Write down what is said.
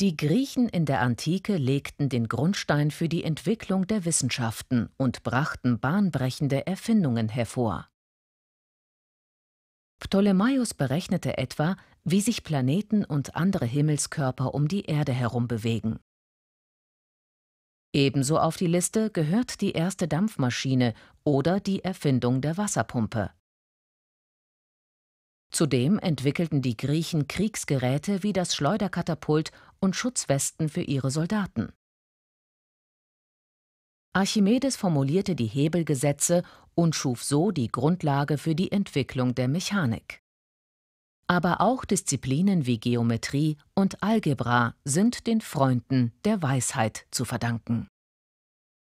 Die Griechen in der Antike legten den Grundstein für die Entwicklung der Wissenschaften und brachten bahnbrechende Erfindungen hervor. Ptolemaios berechnete etwa, wie sich Planeten und andere Himmelskörper um die Erde herum bewegen. Ebenso auf die Liste gehört die erste Dampfmaschine oder die Erfindung der Wasserpumpe. Zudem entwickelten die Griechen Kriegsgeräte wie das Schleuderkatapult und Schutzwesten für ihre Soldaten. Archimedes formulierte die Hebelgesetze und schuf so die Grundlage für die Entwicklung der Mechanik. Aber auch Disziplinen wie Geometrie und Algebra sind den Freunden der Weisheit zu verdanken